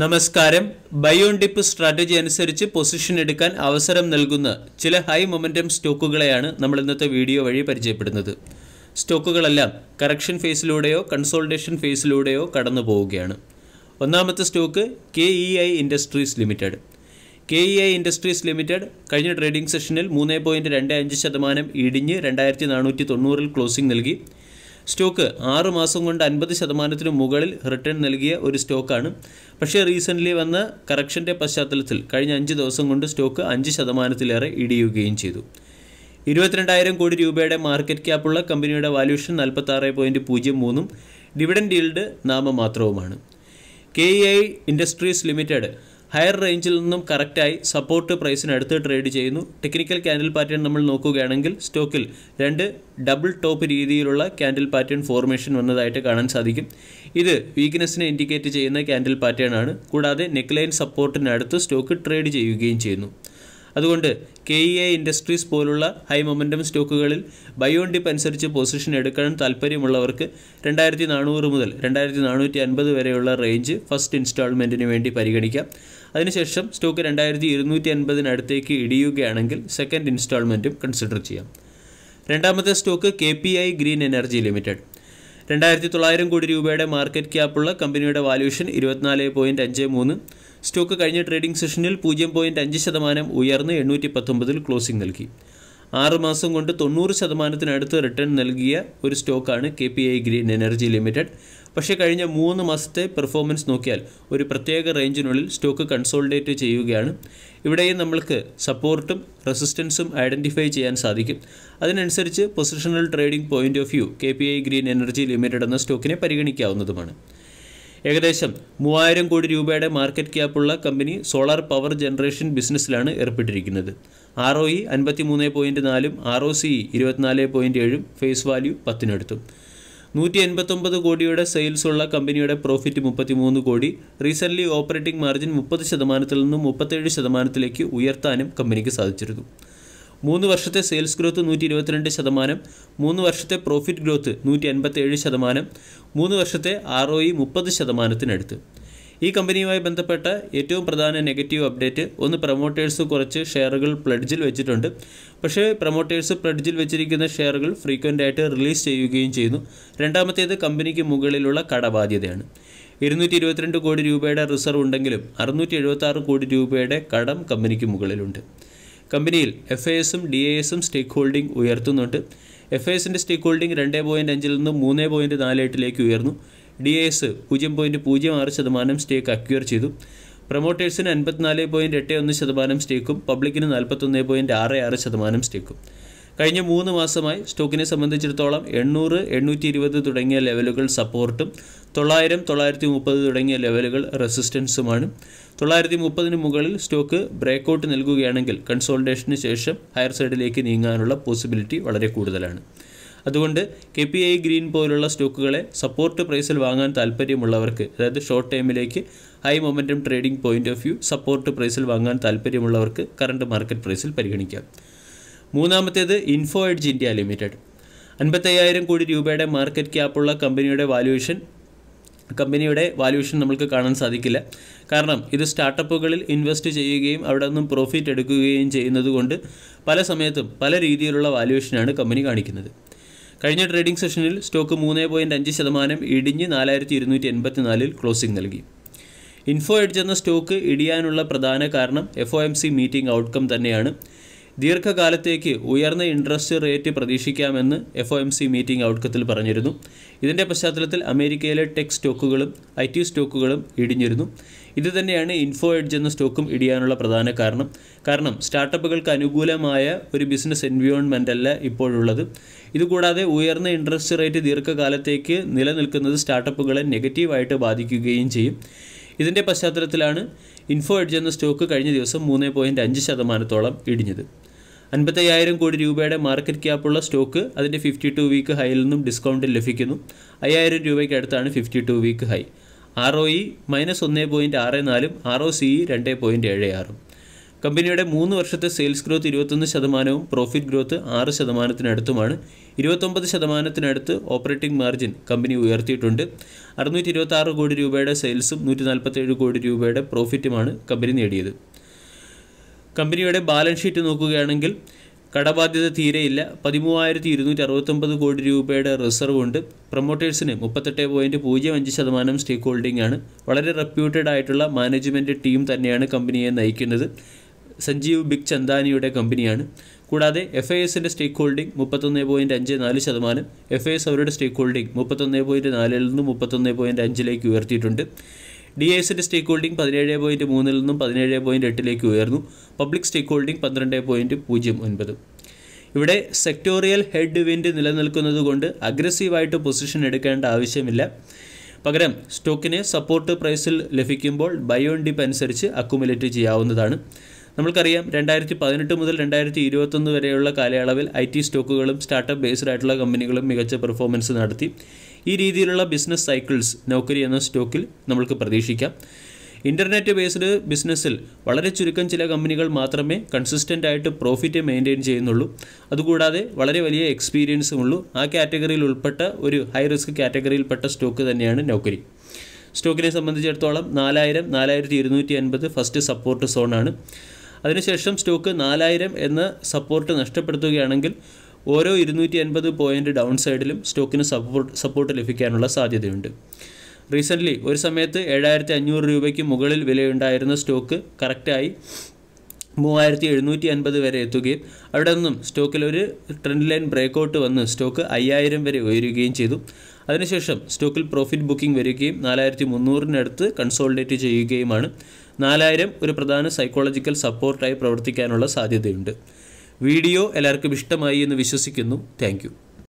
നമസ്കാരം buy on dip strategy അനുസരിച്ച് position എടുക്കാൻ അവസരം നൽകുന്ന ചില ഹൈ മൊമെൻറ്റം സ്റ്റോക്കുകളെയാണ് നമ്മൾ ഇന്നത്തെ വീഡിയോ വഴി പരിചയപ്പെടുന്നത് സ്റ്റോക്കുകളെല്ലാം കറക്ഷൻ ഫേസിലൂടെയോ കൺസോൾട്ടേഷൻ ഫേസിലൂടെയോ കടന്നു പോവുകയാണ് ഒന്നാമത്തെ stock K E I industries limited K E I industries limited കഴിഞ്ഞ ട്രേഡിംഗ് സെഷനിൽ മൂന്ന് പോയിൻറ്റ് രണ്ട് അഞ്ച് ശതമാനം ഇടിഞ്ഞ് രണ്ടായിരത്തി നാനൂറ്റി തൊണ്ണൂറിൽ ക്ലോസിംഗ് നൽകി സ്റ്റോക്ക് ആറ് മാസം കൊണ്ട് അൻപത് ശതമാനത്തിന് മുകളിൽ റിട്ടേൺ നൽകിയ ഒരു സ്റ്റോക്കാണ് പക്ഷേ റീസെൻ്റ്ലി വന്ന കറക്ഷൻ്റെ പശ്ചാത്തലത്തിൽ കഴിഞ്ഞ അഞ്ച് ദിവസം കൊണ്ട് സ്റ്റോക്ക് അഞ്ച് ശതമാനത്തിലേറെ ഇടിയുകയും ചെയ്തു ഇരുപത്തിരണ്ടായിരം കോടി രൂപയുടെ മാർക്കറ്റ് ക്യാപ്പുള്ള കമ്പനിയുടെ വാല്യൂഷൻ നാൽപ്പത്താറ് പോയിൻറ്റ് പൂജ്യം മൂന്നും ഡിവിഡൻഡ് ഈൽഡ് നാമമാത്രവുമാണ് K E I industries limited higher റേഞ്ചിൽ നിന്നും കറക്റ്റായി സപ്പോർട്ട് പ്രൈസിനടുത്ത് ട്രേഡ് ചെയ്യുന്നു ടെക്നിക്കൽ ക്യാൻഡിൽ പാറ്റേൺ നമ്മൾ നോക്കുകയാണെങ്കിൽ സ്റ്റോക്കിൽ രണ്ട് ഡബിൾ ടോപ്പ് രീതിയിലുള്ള ക്യാൻഡിൽ പാറ്റേൺ ഫോർമേഷൻ വന്നതായിട്ട് കാണാൻ സാധിക്കും ഇത് വീക്ക്നെസ്സിനെ ഇൻഡിക്കേറ്റ് ചെയ്യുന്ന ക്യാൻഡിൽ പാറ്റേൺ ആണ് കൂടാതെ നെക്ലൈൻ സപ്പോർട്ടിനടുത്ത് സ്റ്റോക്ക് ട്രേഡ് ചെയ്യുകയും ചെയ്യുന്നു അതുകൊണ്ട് കെ ഇ എ ഇൻഡസ്ട്രീസ് പോലുള്ള ഹൈ മൊമെൻറ്റം സ്റ്റോക്കുകളിൽ ബയോൺ ഡിപ്പ് അനുസരിച്ച് പൊസിഷൻ എടുക്കാൻ താല്പര്യമുള്ളവർക്ക് രണ്ടായിരത്തി നാനൂറ് മുതൽ രണ്ടായിരത്തി നാനൂറ്റി അൻപത് വരെയുള്ള റേഞ്ച് ഫസ്റ്റ് ഇൻസ്റ്റാൾമെൻറ്റിന് വേണ്ടി പരിഗണിക്കാം അതിനുശേഷം സ്റ്റോക്ക് രണ്ടായിരത്തി ഇരുന്നൂറ്റി അൻപതിനടുത്തേക്ക് ഇടിയുകയാണെങ്കിൽ സെക്കൻഡ് ഇൻസ്റ്റാൾമെൻറ്റും കൺസിഡർ ചെയ്യാം രണ്ടാമത്തെ stock K P I green energy limited രണ്ടായിരത്തി തൊള്ളായിരം കോടി രൂപയുടെ മാർക്കറ്റ് ക്യാപ്പുള്ള കമ്പനിയുടെ വാല്യൂഷൻ ഇരുപത്തിനാല് പോയിൻറ്റ് അഞ്ച് മൂന്ന് സ്റ്റോക്ക് കഴിഞ്ഞ ട്രേഡിംഗ് സെഷനിൽ പൂജ്യം പോയിൻറ്റ് അഞ്ച് ശതമാനം ഉയർന്ന് എണ്ണൂറ്റി പത്തൊമ്പതിൽ ക്ലോസിംഗ് നൽകി ആറ് മാസം കൊണ്ട് തൊണ്ണൂറ് ശതമാനത്തിനടുത്ത് റിട്ടേൺ നൽകിയ ഒരു സ്റ്റോക്കാണ് K P I green energy limited പക്ഷേ കഴിഞ്ഞ മൂന്ന് മാസത്തെ പെർഫോമൻസ് നോക്കിയാൽ ഒരു പ്രത്യേക റേഞ്ചിനുള്ളിൽ സ്റ്റോക്ക് കൺസോൾഡേറ്റ് ചെയ്യുകയാണ് ഇവിടെയും നമ്മൾക്ക് സപ്പോർട്ടും റെസിസ്റ്റൻസും ഐഡൻറ്റിഫൈ ചെയ്യാൻ സാധിക്കും അതിനനുസരിച്ച് positional trading point of view K P I green energy limited എന്ന സ്റ്റോക്കിനെ പരിഗണിക്കാവുന്നതുമാണ് ഏകദേശം മൂവായിരം കോടി രൂപയുടെ മാർക്കറ്റ് ക്യാപ്പുള്ള കമ്പനി സോളാർ പവർ ജനറേഷൻ ബിസിനസ്സിലാണ് ഏർപ്പെട്ടിരിക്കുന്നത് ആർ ഒ ഇ e അൻപത്തി മൂന്ന് പോയിൻറ്റ് നാലും ആർ ഒ സി ഇരുപത്തിനാല് പോയിൻറ്റ് ഏഴും ഫേസ് വാല്യൂ പത്തിനടുത്തും നൂറ്റി എൺപത്തൊമ്പത് കോടിയുടെ സെയിൽസ് ഉള്ള കമ്പനിയുടെ പ്രോഫിറ്റ് മുപ്പത്തി മൂന്ന് കോടി റീസെൻ്റ്ലി ഓപ്പറേറ്റിംഗ് മാർജിൻ മുപ്പത് ശതമാനത്തിൽ നിന്നും മുപ്പത്തേഴ് ശതമാനത്തിലേക്ക് ഉയർത്താനും കമ്പനിക്ക് സാധിച്ചിരുന്നു മൂന്ന് വർഷത്തെ സെയിൽസ് ഗ്രോത്ത് നൂറ്റി ഇരുപത്തിരണ്ട് ശതമാനം മൂന്ന് വർഷത്തെ പ്രോഫിറ്റ് ഗ്രോത്ത് നൂറ്റി അൻപത്തേഴ് ശതമാനം മൂന്ന് വർഷത്തെ ആർ ഒ ഇ മുപ്പത് ശതമാനത്തിനടുത്ത് ഈ കമ്പനിയുമായി ബന്ധപ്പെട്ട ഏറ്റവും പ്രധാന നെഗറ്റീവ് അപ്ഡേറ്റ് ഒന്ന് പ്രൊമോട്ടേഴ്സ് കുറച്ച് ഷെയറുകൾ പ്ലഡ്ജിൽ വെച്ചിട്ടുണ്ട് പക്ഷേ പ്രൊമോട്ടേഴ്സ് പ്ലഡ്ജിൽ വെച്ചിരിക്കുന്ന ഷെയറുകൾ ഫ്രീക്വൻ്റ് ആയിട്ട് റിലീസ് ചെയ്യുകയും ചെയ്യുന്നു രണ്ടാമത്തേത് കമ്പനിക്ക് മുകളിലുള്ള കടബാധ്യതയാണ് ഇരുന്നൂറ്റി ഇരുപത്തിരണ്ട് കോടി രൂപയുടെ റിസർവ് ഉണ്ടെങ്കിലും അറുന്നൂറ്റി എഴുപത്തി കോടി രൂപയുടെ കടം കമ്പനിക്ക് മുകളിലുണ്ട് കമ്പനിയിൽ എഫ് ഐ എസും ഡി ഐ എസും സ്റ്റേക്ക് ഹോൾഡിംഗ് ഉയർത്തുന്നുണ്ട് എഫ് ഐ എസിൻ്റെ സ്റ്റേക്ക് ഹോൾഡിംഗ് രണ്ട് പോയിൻറ്റ് അഞ്ചിൽ നിന്ന് മൂന്ന് പോയിൻറ്റ് നാല് എട്ടിലേക്ക് ഉയർന്നു ഡി ഐ എസ് പൂജ്യം പോയിൻറ്റ് പൂജ്യം ആറ് ശതമാനം സ്റ്റേക്ക് അക്യൂർ ചെയ്തു പ്രൊമോട്ടേഴ്സിന് അൻപത്തിനാല് പോയിൻറ്റ് എട്ട് ഒന്ന് ശതമാനം സ്റ്റേക്കും പബ്ലിക്കിന് നാൽപ്പത്തൊന്ന് പോയിൻറ്റ് ആറ് ആറ് ശതമാനം സ്റ്റേക്കും കഴിഞ്ഞ മൂന്ന് മാസമായി സ്റ്റോക്കിനെ സംബന്ധിച്ചിടത്തോളം എണ്ണൂറ് എണ്ണൂറ്റി ഇരുപത് തുടങ്ങിയ ലെവലുകൾ സപ്പോർട്ടും തൊള്ളായിരം തൊള്ളായിരത്തി മുപ്പത് തുടങ്ങിയ ലെവലുകൾ റെസിസ്റ്റൻസുമാണ് തൊള്ളായിരത്തി മുപ്പതിന് മുകളിൽ സ്റ്റോക്ക് ബ്രേക്കൗട്ട് നൽകുകയാണെങ്കിൽ കൺസോൾട്ടേഷന് ശേഷം ഹയർ സൈഡിലേക്ക് നീങ്ങാനുള്ള പോസിബിലിറ്റി വളരെ കൂടുതലാണ് അതുകൊണ്ട് കെ പി ഐ ഗ്രീൻ പോലുള്ള സ്റ്റോക്കുകളെ സപ്പോർട്ട് പ്രൈസിൽ വാങ്ങാൻ താല്പര്യമുള്ളവർക്ക് അതായത് ഷോർട്ട് ടൈമിലേക്ക് high momentum trading point of view support പ്രൈസിൽ വാങ്ങാൻ താല്പര്യമുള്ളവർക്ക് കറണ്ട് മാർക്കറ്റ് പ്രൈസിൽ പരിഗണിക്കാം മൂന്നാമത്തേത് ഇൻഫോ എഡ്ജ് ഇന്ത്യ ലിമിറ്റഡ് അൻപത്തയ്യായിരം കോടി രൂപയുടെ മാർക്കറ്റ് ക്യാപ്പുള്ള കമ്പനിയുടെ വാല്യൂഷൻ കമ്പനിയുടെ വാല്യൂഷൻ നമുക്ക് കാണാൻ സാധിക്കില്ല കാരണം ഇത് സ്റ്റാർട്ടപ്പുകളിൽ ഇൻവെസ്റ്റ് ചെയ്യുകയും അവിടെ നിന്നും പ്രോഫിറ്റ് എടുക്കുകയും ചെയ്യുന്നതുകൊണ്ട് പല സമയത്തും പല രീതിയിലുള്ള വാല്യൂഷനാണ് കമ്പനി കാണിക്കുന്നത് കഴിഞ്ഞ ട്രേഡിംഗ് സെഷനിൽ സ്റ്റോക്ക് മൂന്ന് പോയിൻറ്റ് അഞ്ച് ശതമാനം ഇടിഞ്ഞ് നാലായിരത്തി ഇരുന്നൂറ്റി എൺപത്തിനാലിൽ ക്ലോസിംഗ് നൽകി ഇൻഫോ എഡ്ജ് എന്ന സ്റ്റോക്ക് ഇടിയാനുള്ള പ്രധാന കാരണം F O M C meeting outcome തന്നെയാണ് ദീർഘകാലത്തേക്ക് ഉയർന്ന ഇൻട്രസ്റ്റ് റേറ്റ് പ്രതീക്ഷിക്കാമെന്ന് F O M C meeting ഔട്ട്കത്തിൽ പറഞ്ഞിരുന്നു ഇതിൻ്റെ പശ്ചാത്തലത്തിൽ അമേരിക്കയിലെ ടെക് സ്റ്റോക്കുകളും ഐ ടി സ്റ്റോക്കുകളും ഇടിഞ്ഞിരുന്നു ഇത് തന്നെയാണ് ഇൻഫോ എഡ്ജ് എന്ന സ്റ്റോക്കും ഇടിയാനുള്ള പ്രധാന കാരണം കാരണം സ്റ്റാർട്ടപ്പുകൾക്ക് അനുകൂലമായ ഒരു ബിസിനസ് എൻവയോൺമെൻ്റ് അല്ല ഇപ്പോഴുള്ളത് ഇതുകൂടാതെ ഉയർന്ന ഇൻട്രസ്റ്റ് റേറ്റ് ദീർഘകാലത്തേക്ക് നിലനിൽക്കുന്നത് സ്റ്റാർട്ടപ്പുകളെ നെഗറ്റീവായിട്ട് ബാധിക്കുകയും ചെയ്യും ഇതിൻ്റെ പശ്ചാത്തലത്തിലാണ് ഇൻഫോ എഡ്ജ് എന്ന സ്റ്റോക്ക് കഴിഞ്ഞ ദിവസം മൂന്ന് പോയിൻറ്റ് അഞ്ച് ശതമാനത്തോളം ഇടിഞ്ഞത് അൻപത്തയ്യായിരം കോടി രൂപയുടെ മാർക്കറ്റ് ക്യാപ്പുള്ള സ്റ്റോക്ക് അതിൻ്റെ ഫിഫ്റ്റി ടു വീക്ക് ഹൈയിൽ നിന്നും ഡിസ്കൗണ്ട് ലഭിക്കുന്നു അയ്യായിരം രൂപയ്ക്ക് അടുത്താണ് fifty two week high R O E minus ഒന്ന് പോയിൻറ്റ് ആറ് നാലും ആർ ഒ സി ഇ രണ്ട് പോയിൻറ്റ് ഏഴ് ആറും കമ്പനിയുടെ മൂന്ന് വർഷത്തെ സെയിൽസ് ഗ്രോത്ത് ഇരുപത്തൊന്ന് ശതമാനവും പ്രോഫിറ്റ് ഗ്രോത്ത് ആറ് ശതമാനത്തിനടുത്തുമാണ് ഇരുപത്തൊമ്പത് ശതമാനത്തിനടുത്ത് ഓപ്പറേറ്റിംഗ് മാർജിൻ കമ്പനി ഉയർത്തിയിട്ടുണ്ട് അറുന്നൂറ്റി ഇരുപത്തി കോടി രൂപയുടെ സെയിൽസും നൂറ്റി നാൽപ്പത്തേഴ് കോടി രൂപയുടെ പ്രോഫിറ്റുമാണ് കമ്പനി നേടിയത് കമ്പനിയുടെ ബാലൻസ് ഷീറ്റ് നോക്കുകയാണെങ്കിൽ കടബാധ്യത തീരെയില്ല പതിമൂവായിരത്തി ഇരുന്നൂറ്റി അറുപത്തൊമ്പത് കോടി രൂപയുടെ റിസർവ് ഉണ്ട് പ്രൊമോട്ടേഴ്സിന് മുപ്പത്തെട്ട് പോയിൻറ്റ് പൂജ്യം അഞ്ച് ശതമാനം സ്റ്റേക്ക് ഹോൾഡിംഗ് ആണ് വളരെ റെപ്യൂട്ടഡ് ആയിട്ടുള്ള മാനേജ്മെൻറ്റ് ടീം തന്നെയാണ് കമ്പനിയെ നയിക്കുന്നത് സഞ്ജീവ് ബിഗ് ചന്ദാനിയുടെ കമ്പനിയാണ് കൂടാതെ എഫ് ഐ എസിൻ്റെ സ്റ്റേക്ക് ഹോൾഡിംഗ് മുപ്പത്തൊന്ന് പോയിൻറ്റ് അഞ്ച് നാല് ശതമാനം എഫ് ഐ എസ് അവരുടെ സ്റ്റേക്ക് ഹോൾഡിംഗ് മുപ്പത്തൊന്ന് പോയിൻറ്റ് നാലിൽ നിന്ന് മുപ്പത്തൊന്ന് പോയിൻറ്റ് അഞ്ചിലേക്ക് ഉയർത്തിയിട്ടുണ്ട് ഡി എസിൻ്റെ സ്റ്റേക്ക് ഹോൾഡിംഗ് പതിനേഴ് പോയിൻറ്റ് മൂന്നിൽ നിന്നും പതിനേഴ് പോയിൻറ്റ് എട്ടിലേക്ക് ഉയർന്നു പബ്ലിക് സ്റ്റേക്ക് ഹോൾഡിംഗ് പന്ത്രണ്ട് പോയിൻറ്റ് പൂജ്യം ഒൻപത് ഇവിടെ സെക്ടോറിയൽ ഹെഡ് വിൻഡ് നിലനിൽക്കുന്നത് കൊണ്ട് അഗ്രസീവായിട്ട് പൊസിഷൻ എടുക്കേണ്ട ആവശ്യമില്ല പകരം സ്റ്റോക്കിന് സപ്പോർട്ട് പ്രൈസിൽ ലഭിക്കുമ്പോൾ ബയോൺ ഡിപ്പ് അനുസരിച്ച് അക്കുമുലേറ്റ് ചെയ്യാവുന്നതാണ് നമ്മൾക്കറിയാം രണ്ടായിരത്തി പതിനെട്ട് മുതൽ രണ്ടായിരത്തി ഇരുപത്തൊന്ന് വരെയുള്ള കാലയളവിൽ ഐ ടി സ്റ്റോക്കുകളും സ്റ്റാർട്ടപ്പ് ബേസ്ഡ് ആയിട്ടുള്ള കമ്പനികളും മികച്ച പെർഫോമൻസ് നടത്തി ഈ രീതിയിലുള്ള ബിസിനസ് സൈക്കിൾസ് നൗക്കരി എന്ന സ്റ്റോക്കിൽ നമ്മൾക്ക് പ്രതീക്ഷിക്കാം ഇൻ്റർനെറ്റ് ബേസ്ഡ് ബിസിനസ്സിൽ വളരെ ചുരുക്കം ചില കമ്പനികൾ മാത്രമേ കൺസിസ്റ്റൻ്റ് ആയിട്ട് പ്രോഫിറ്റ് മെയിൻറ്റെയിൻ ചെയ്യുന്നുള്ളൂ അതുകൂടാതെ വളരെ വലിയ എക്സ്പീരിയൻസും ഉള്ളൂ ആ കാറ്റഗറിയിൽ ഉൾപ്പെട്ട ഒരു ഹൈ റിസ്ക് കാറ്റഗറിയിൽപ്പെട്ട സ്റ്റോക്ക് തന്നെയാണ് നൗക്കരി സ്റ്റോക്കിനെ സംബന്ധിച്ചിടത്തോളം നാലായിരം നാലായിരത്തി ഇരുന്നൂറ്റി അൻപത് ഫസ്റ്റ് സപ്പോർട്ട് സോണാണ് അതിനുശേഷം സ്റ്റോക്ക് നാലായിരം എന്ന സപ്പോർട്ട് നഷ്ടപ്പെടുത്തുകയാണെങ്കിൽ ഓരോ ഇരുന്നൂറ്റി അൻപത് പോയിൻ്റ് ഡൗൺ സൈഡിലും സ്റ്റോക്കിന് സപ്പോർട്ട് സപ്പോർട്ട് ലഭിക്കാനുള്ള സാധ്യതയുണ്ട് റീസെൻ്റ്ലി ഒരു സമയത്ത് ഏഴായിരത്തി അഞ്ഞൂറ് രൂപയ്ക്ക് മുകളിൽ വിലയുണ്ടായിരുന്ന സ്റ്റോക്ക് കറക്റ്റായി മൂവായിരത്തി എഴുന്നൂറ്റി അൻപത് വരെ എത്തുകയും അവിടെ നിന്നും സ്റ്റോക്കിൽ ഒരു ട്രെൻഡ് ലൈൻ ബ്രേക്കൗട്ട് വന്ന് സ്റ്റോക്ക് അയ്യായിരം വരെ ഉയരുകയും ചെയ്തു അതിനുശേഷം സ്റ്റോക്കിൽ പ്രോഫിറ്റ് ബുക്കിംഗ് വരികയും നാലായിരത്തി മുന്നൂറിനടുത്ത് കൺസോളിഡേറ്റ് ചെയ്യുകയുമാണ് നാലായിരം ഒരു പ്രധാന സൈക്കോളജിക്കൽ സപ്പോർട്ടായി പ്രവർത്തിക്കാനുള്ള സാധ്യതയുണ്ട് വീഡിയോ എല്ലാവർക്കും ഇഷ്ടമായി എന്ന് വിശ്വസിക്കുന്നു താങ്ക്